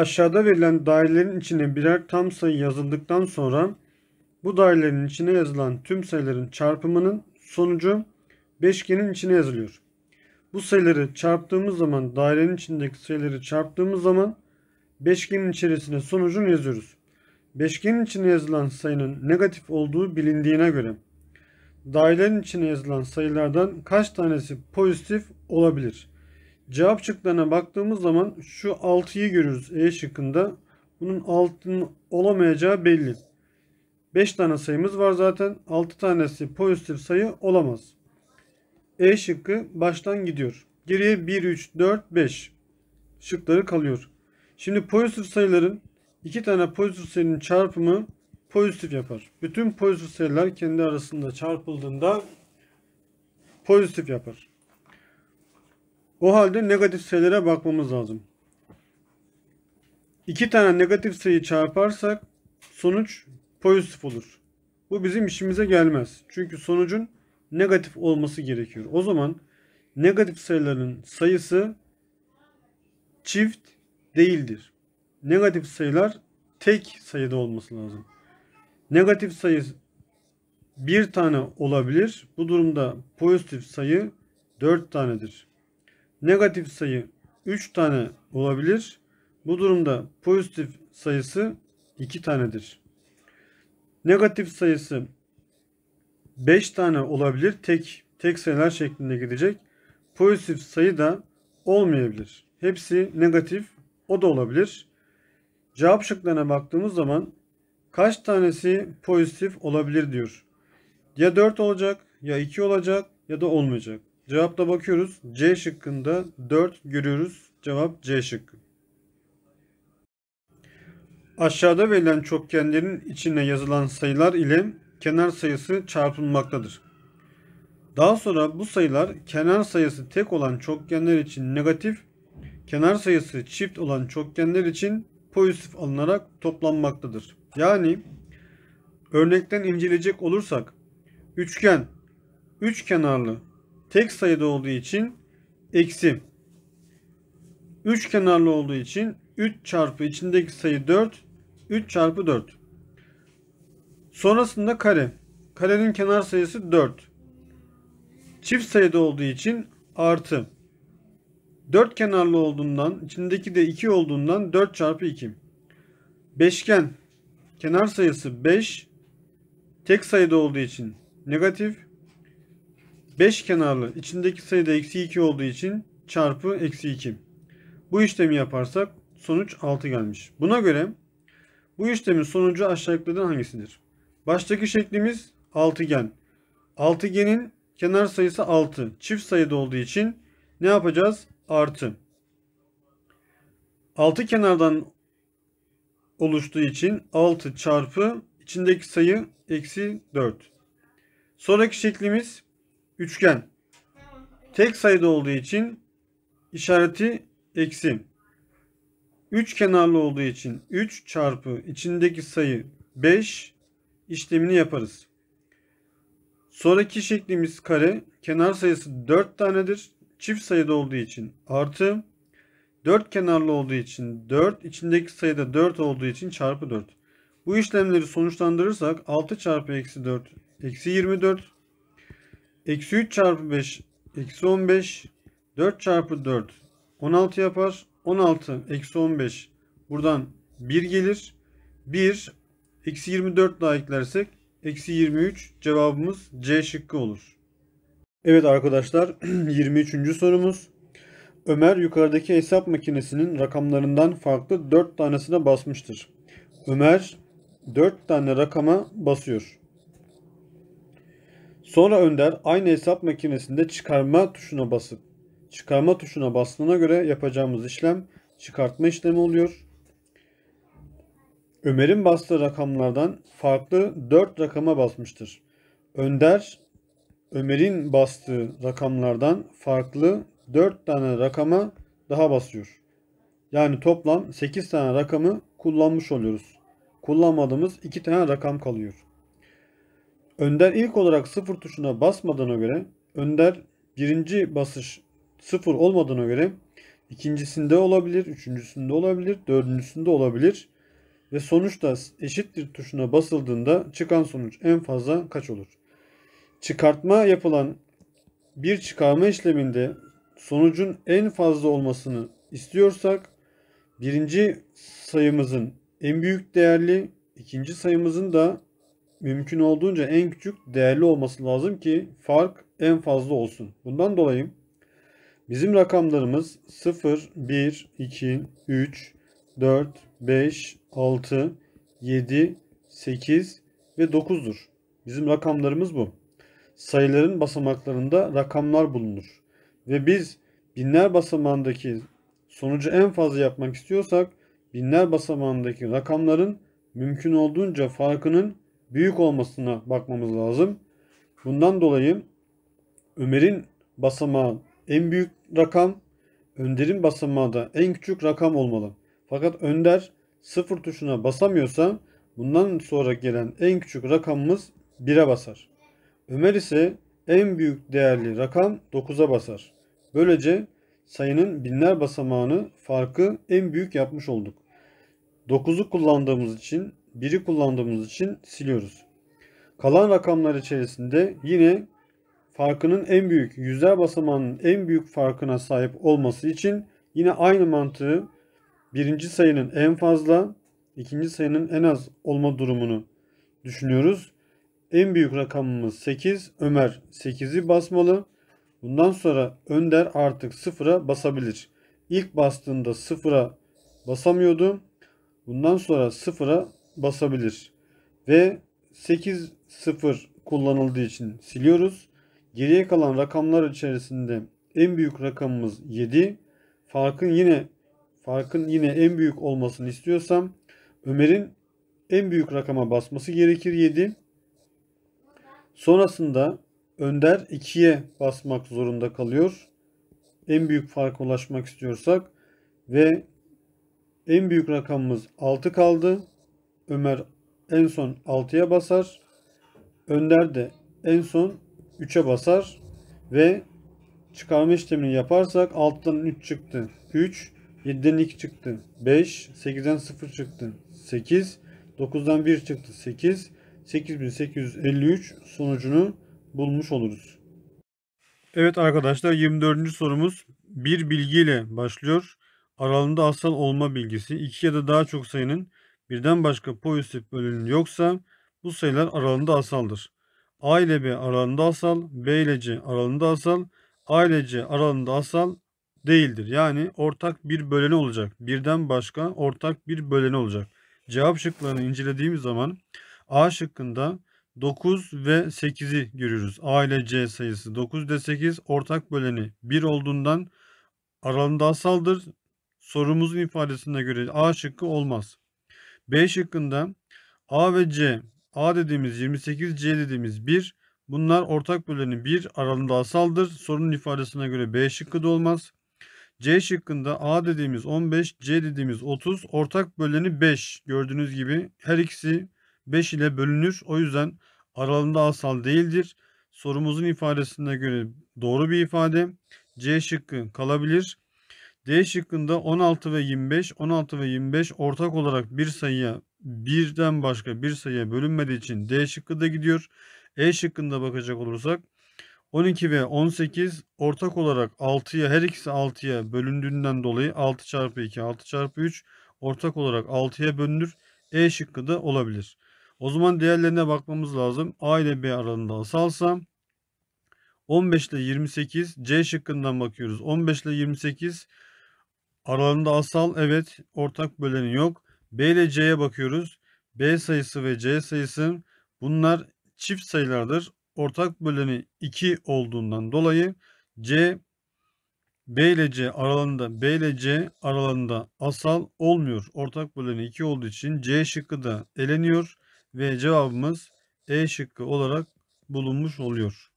Aşağıda verilen dairelerin içine birer tam sayı yazıldıktan sonra bu dairelerin içine yazılan tüm sayıların çarpımının sonucu beşgenin içine yazılıyor. Bu sayıları çarptığımız zaman dairenin içindeki sayıları çarptığımız zaman beşgenin içerisine sonucunu yazıyoruz. Beşgenin içine yazılan sayının negatif olduğu bilindiğine göre dairenin içine yazılan sayılardan kaç tanesi pozitif olabilir? Cevap şıklarına baktığımız zaman şu 6'yı görürüz E şıkkında. Bunun 6'nın olamayacağı belli. 5 tane sayımız var zaten. 6 tanesi pozitif sayı olamaz. E şıkkı baştan gidiyor. Geriye 1, 3, 4, 5 şıkları kalıyor. Şimdi pozitif sayıların iki tane pozitif sayının çarpımı pozitif yapar. Bütün pozitif sayılar kendi arasında çarpıldığında pozitif yapar. O halde negatif sayılara bakmamız lazım. İki tane negatif sayı çarparsak sonuç pozitif olur. Bu bizim işimize gelmez. Çünkü sonucun negatif olması gerekiyor. O zaman negatif sayıların sayısı çift değildir. Negatif sayılar tek sayıda olması lazım. Negatif sayı bir tane olabilir. Bu durumda pozitif sayı dört tanedir negatif sayı 3 tane olabilir. Bu durumda pozitif sayısı 2 tanedir. Negatif sayısı 5 tane olabilir. Tek tek sayılar şeklinde gidecek. Pozitif sayı da olmayabilir. Hepsi negatif. O da olabilir. Cevap şıklarına baktığımız zaman kaç tanesi pozitif olabilir diyor. Ya 4 olacak ya 2 olacak ya da olmayacak. Cevapta bakıyoruz. C şıkkında 4 görüyoruz. Cevap C şıkkı. Aşağıda verilen çokgenlerin içine yazılan sayılar ile kenar sayısı çarpılmaktadır. Daha sonra bu sayılar kenar sayısı tek olan çokgenler için negatif, kenar sayısı çift olan çokgenler için pozitif alınarak toplanmaktadır. Yani örnekten inceleyecek olursak üçgen, üç kenarlı tek sayıda olduğu için eksi. Üç kenarlı olduğu için 3 çarpı içindeki sayı 4. 3 çarpı 4. Sonrasında kare. Karenin kenar sayısı 4. Çift sayıda olduğu için artı. 4 kenarlı olduğundan içindeki de 2 olduğundan 4 çarpı 2. Beşgen kenar sayısı 5. Tek sayıda olduğu için negatif. 5 kenarlı içindeki sayıda eksi 2 olduğu için çarpı eksi 2. Bu işlemi yaparsak sonuç 6 gelmiş. Buna göre bu işlemin sonucu aşağı yukarıdan hangisidir? Baştaki şeklimiz altıgen. Altıgenin kenar sayısı 6. Çift sayıda olduğu için ne yapacağız? Artı. 6 kenardan oluştuğu için 6 çarpı içindeki sayı eksi 4. Sonraki şeklimiz üçgen. Tek sayıda olduğu için işareti eksi. Üç kenarlı olduğu için 3 çarpı içindeki sayı 5 işlemini yaparız. Sonraki şeklimiz kare. Kenar sayısı 4 tanedir. Çift sayıda olduğu için artı. 4 kenarlı olduğu için 4. içindeki sayıda 4 olduğu için çarpı 4. Bu işlemleri sonuçlandırırsak 6 çarpı eksi 4 eksi 24 Eksi 3 çarpı 5 eksi 15. 4 çarpı 4 16 yapar. 16 eksi 15 buradan 1 gelir. 1 eksi 24 daha eklersek eksi 23 cevabımız C şıkkı olur. Evet arkadaşlar 23. sorumuz. Ömer yukarıdaki hesap makinesinin rakamlarından farklı 4 tanesine basmıştır. Ömer 4 tane rakama basıyor. Sonra Önder aynı hesap makinesinde çıkarma tuşuna basıp çıkarma tuşuna bastığına göre yapacağımız işlem çıkartma işlemi oluyor. Ömer'in bastığı rakamlardan farklı 4 rakama basmıştır. Önder Ömer'in bastığı rakamlardan farklı 4 tane rakama daha basıyor. Yani toplam 8 tane rakamı kullanmış oluyoruz. Kullanmadığımız 2 tane rakam kalıyor. Önder ilk olarak 0 tuşuna basmadığına göre Önder birinci basış 0 olmadığına göre ikincisinde olabilir, üçüncüsünde olabilir, dördüncüsünde olabilir ve sonuçta eşittir tuşuna basıldığında çıkan sonuç en fazla kaç olur? Çıkartma yapılan bir çıkarma işleminde sonucun en fazla olmasını istiyorsak birinci sayımızın en büyük değerli, ikinci sayımızın da mümkün olduğunca en küçük değerli olması lazım ki fark en fazla olsun. Bundan dolayı bizim rakamlarımız 0, 1, 2, 3, 4, 5, 6, 7, 8 ve 9'dur. Bizim rakamlarımız bu. Sayıların basamaklarında rakamlar bulunur. Ve biz binler basamağındaki sonucu en fazla yapmak istiyorsak binler basamağındaki rakamların mümkün olduğunca farkının büyük olmasına bakmamız lazım. Bundan dolayı Ömer'in basamağı en büyük rakam, Önder'in basamağı da en küçük rakam olmalı. Fakat Önder sıfır tuşuna basamıyorsa bundan sonra gelen en küçük rakamımız 1'e basar. Ömer ise en büyük değerli rakam 9'a basar. Böylece sayının binler basamağını farkı en büyük yapmış olduk. 9'u kullandığımız için biri kullandığımız için siliyoruz. Kalan rakamlar içerisinde yine farkının en büyük, yüzler basamağının en büyük farkına sahip olması için yine aynı mantığı birinci sayının en fazla, ikinci sayının en az olma durumunu düşünüyoruz. En büyük rakamımız 8. Ömer 8'i basmalı. Bundan sonra Önder artık 0'a basabilir. İlk bastığında 0'a basamıyordu. Bundan sonra 0'a basabilir. Ve 8 0 kullanıldığı için siliyoruz. Geriye kalan rakamlar içerisinde en büyük rakamımız 7. Farkın yine farkın yine en büyük olmasını istiyorsam Ömer'in en büyük rakama basması gerekir 7. Sonrasında Önder 2'ye basmak zorunda kalıyor. En büyük farka ulaşmak istiyorsak ve en büyük rakamımız 6 kaldı. Ömer en son 6'ya basar. Önder de en son 3'e basar. Ve çıkarma işlemini yaparsak 6'dan 3 çıktı 3. 7'den 2 çıktı 5. 8'den 0 çıktı 8. 9'dan 1 çıktı 8. 8853 sonucunu bulmuş oluruz. Evet arkadaşlar 24. sorumuz bir bilgiyle başlıyor. Aralığında asal olma bilgisi. 2 ya da daha çok sayının birden başka pozitif bölünüm yoksa bu sayılar aralığında asaldır. A ile B aralığında asal, B ile C aralığında asal, A ile C aralığında asal değildir. Yani ortak bir böleni olacak. Birden başka ortak bir böleni olacak. Cevap şıklarını incelediğimiz zaman A şıkkında 9 ve 8'i görüyoruz. A ile C sayısı 9 ile 8 ortak böleni 1 olduğundan aralığında asaldır. Sorumuzun ifadesine göre A şıkkı olmaz. B şıkkında A ve C, A dediğimiz 28, C dediğimiz 1. Bunlar ortak böleni 1 aralığında asaldır. Sorunun ifadesine göre B şıkkı da olmaz. C şıkkında A dediğimiz 15, C dediğimiz 30, ortak böleni 5. Gördüğünüz gibi her ikisi 5 ile bölünür. O yüzden aralığında asal değildir. Sorumuzun ifadesine göre doğru bir ifade. C şıkkı kalabilir. D şıkkında 16 ve 25, 16 ve 25 ortak olarak bir sayıya birden başka bir sayıya bölünmediği için D şıkkı da gidiyor. E şıkkında bakacak olursak 12 ve 18 ortak olarak 6'ya her ikisi 6'ya bölündüğünden dolayı 6 çarpı 2 6 çarpı 3 ortak olarak 6'ya bölünür. E şıkkı da olabilir. O zaman değerlerine bakmamız lazım. A ile B aralığında asalsa 15 ile 28 C şıkkından bakıyoruz. 15 ile 28 Aralarında asal evet ortak böleni yok. B ile C'ye bakıyoruz. B sayısı ve C sayısı bunlar çift sayılardır. Ortak böleni 2 olduğundan dolayı C B ile C aralarında B ile C aralarında asal olmuyor. Ortak böleni 2 olduğu için C şıkkı da eleniyor ve cevabımız E şıkkı olarak bulunmuş oluyor.